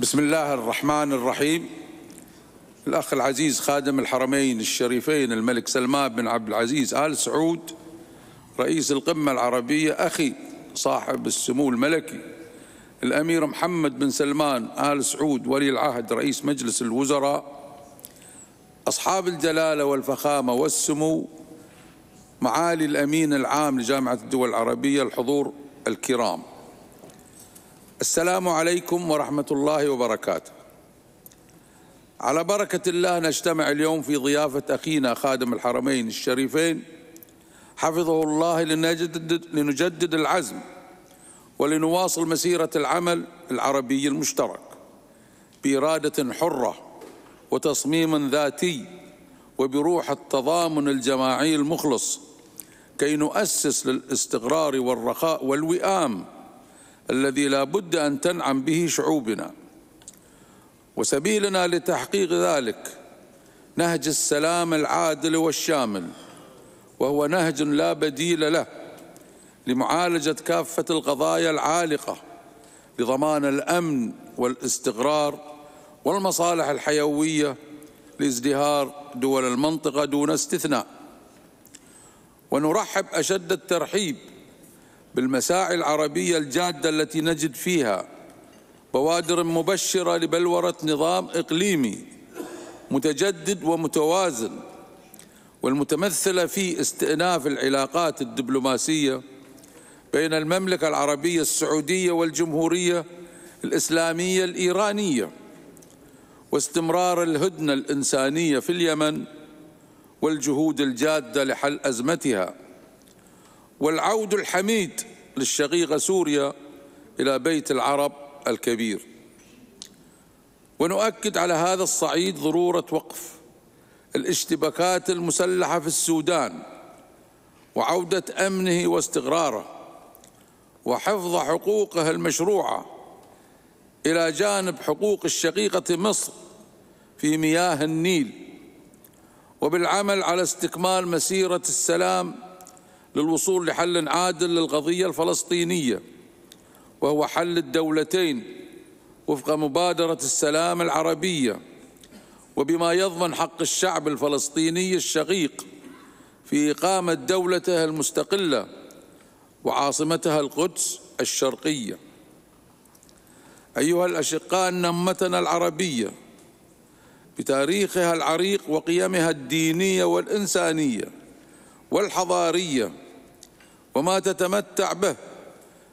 بسم الله الرحمن الرحيم الأخ العزيز خادم الحرمين الشريفين الملك سلمان بن عبد العزيز آل سعود رئيس القمة العربية أخي صاحب السمو الملكي الأمير محمد بن سلمان آل سعود ولي العهد رئيس مجلس الوزراء أصحاب الجلالة والفخامة والسمو معالي الأمين العام لجامعة الدول العربية الحضور الكرام السلام عليكم ورحمة الله وبركاته على بركة الله نجتمع اليوم في ضيافة أخينا خادم الحرمين الشريفين حفظه الله لنجدد, لنجدد العزم ولنواصل مسيرة العمل العربي المشترك بإرادة حرة وتصميم ذاتي وبروح التضامن الجماعي المخلص كي نؤسس للاستقرار والرخاء والوئام الذي لا بد أن تنعم به شعوبنا وسبيلنا لتحقيق ذلك نهج السلام العادل والشامل وهو نهج لا بديل له لمعالجة كافة القضايا العالقة لضمان الأمن والاستقرار والمصالح الحيوية لازدهار دول المنطقة دون استثناء ونرحب أشد الترحيب بالمساعي العربية الجادة التي نجد فيها بوادر مبشرة لبلورة نظام إقليمي متجدد ومتوازن والمتمثلة في استئناف العلاقات الدبلوماسية بين المملكة العربية السعودية والجمهورية الإسلامية الإيرانية واستمرار الهدنة الإنسانية في اليمن والجهود الجادة لحل أزمتها والعود الحميد للشقيقة سوريا إلى بيت العرب الكبير ونؤكد على هذا الصعيد ضرورة وقف الاشتباكات المسلحة في السودان وعودة أمنه واستقراره وحفظ حقوقه المشروعة إلى جانب حقوق الشقيقة مصر في مياه النيل وبالعمل على استكمال مسيرة السلام للوصول لحل عادل للقضية الفلسطينية وهو حل الدولتين وفق مبادرة السلام العربية وبما يضمن حق الشعب الفلسطيني الشقيق في إقامة دولته المستقلة وعاصمتها القدس الشرقية أيها الأشقاء أن أمتنا العربية بتاريخها العريق وقيمها الدينية والإنسانية والحضارية وما تتمتع به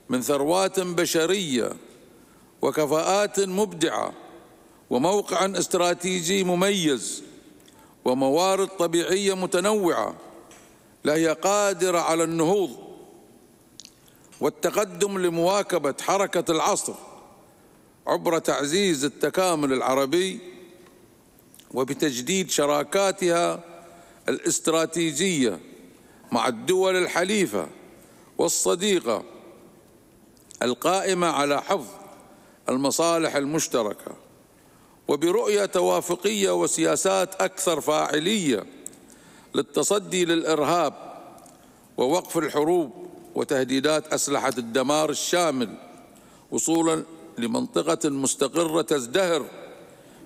من ثروات بشرية وكفاءات مبدعة وموقع استراتيجي مميز وموارد طبيعية متنوعة لا هي قادرة على النهوض والتقدم لمواكبة حركة العصر عبر تعزيز التكامل العربي وبتجديد شراكاتها الاستراتيجيه مع الدول الحليفة والصديقة القائمة على حفظ المصالح المشتركة وبرؤية توافقية وسياسات أكثر فاعلية للتصدي للإرهاب ووقف الحروب وتهديدات أسلحة الدمار الشامل وصولا لمنطقة مستقرة تزدهر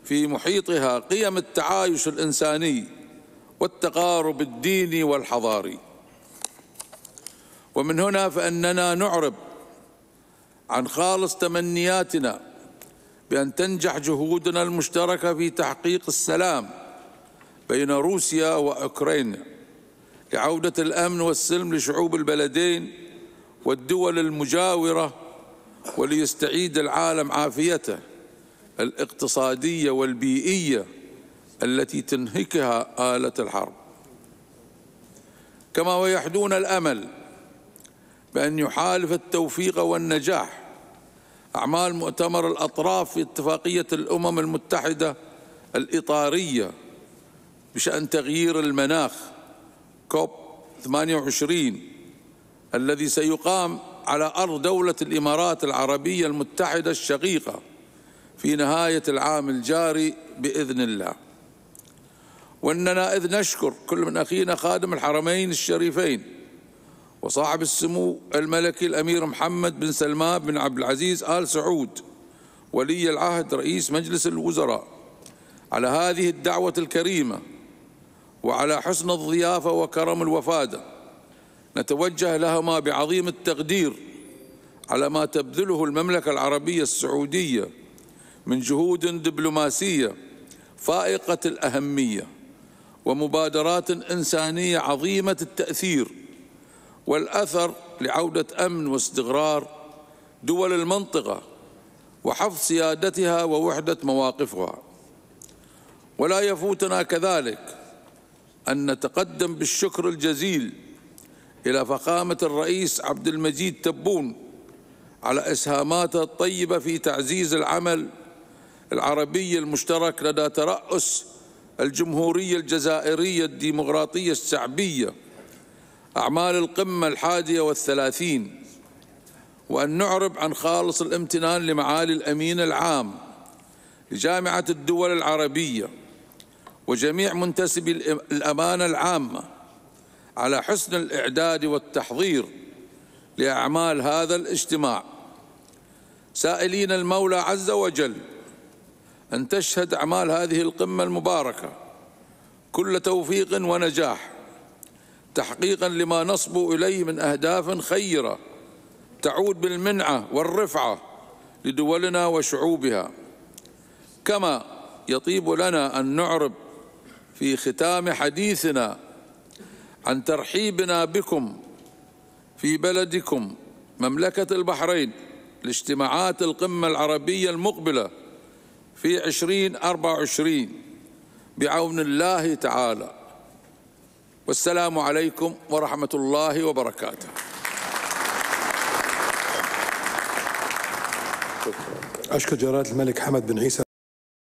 في محيطها قيم التعايش الإنساني والتقارب الديني والحضاري ومن هنا فاننا نعرب عن خالص تمنياتنا بان تنجح جهودنا المشتركه في تحقيق السلام بين روسيا واوكرانيا لعوده الامن والسلم لشعوب البلدين والدول المجاوره وليستعيد العالم عافيته الاقتصاديه والبيئيه التي تنهكها اله الحرب كما ويحدون الامل بأن يحالف التوفيق والنجاح أعمال مؤتمر الأطراف في اتفاقية الأمم المتحدة الإطارية بشأن تغيير المناخ كوب 28 الذي سيقام على أرض دولة الإمارات العربية المتحدة الشقيقة في نهاية العام الجاري بإذن الله وأننا إذ نشكر كل من أخينا خادم الحرمين الشريفين وصاحب السمو الملكي الأمير محمد بن سلمان بن عبد العزيز آل سعود ولي العهد رئيس مجلس الوزراء على هذه الدعوة الكريمة وعلى حسن الضيافة وكرم الوفادة نتوجه لهما بعظيم التقدير على ما تبذله المملكة العربية السعودية من جهود دبلوماسية فائقة الأهمية ومبادرات إنسانية عظيمة التأثير والأثر لعودة أمن واستقرار دول المنطقة وحفظ سيادتها ووحدة مواقفها ولا يفوتنا كذلك أن نتقدم بالشكر الجزيل إلى فخامة الرئيس عبد المجيد تبون على إسهاماته الطيبة في تعزيز العمل العربي المشترك لدى ترأس الجمهورية الجزائرية الديمقراطية الشعبية أعمال القمة الحادية والثلاثين وأن نعرب عن خالص الامتنان لمعالي الأمين العام لجامعة الدول العربية وجميع منتسبي الأمانة العامة على حسن الإعداد والتحضير لأعمال هذا الاجتماع سائلين المولى عز وجل أن تشهد أعمال هذه القمة المباركة كل توفيق ونجاح تحقيقا لما نصبوا إليه من أهداف خيرة تعود بالمنعة والرفعة لدولنا وشعوبها كما يطيب لنا أن نعرب في ختام حديثنا عن ترحيبنا بكم في بلدكم مملكة البحرين لاجتماعات القمة العربية المقبلة في عشرين أربعة وعشرين بعون الله تعالى والسلام عليكم ورحمة الله وبركاته أشكر جلالة الملك حمد بن عيسى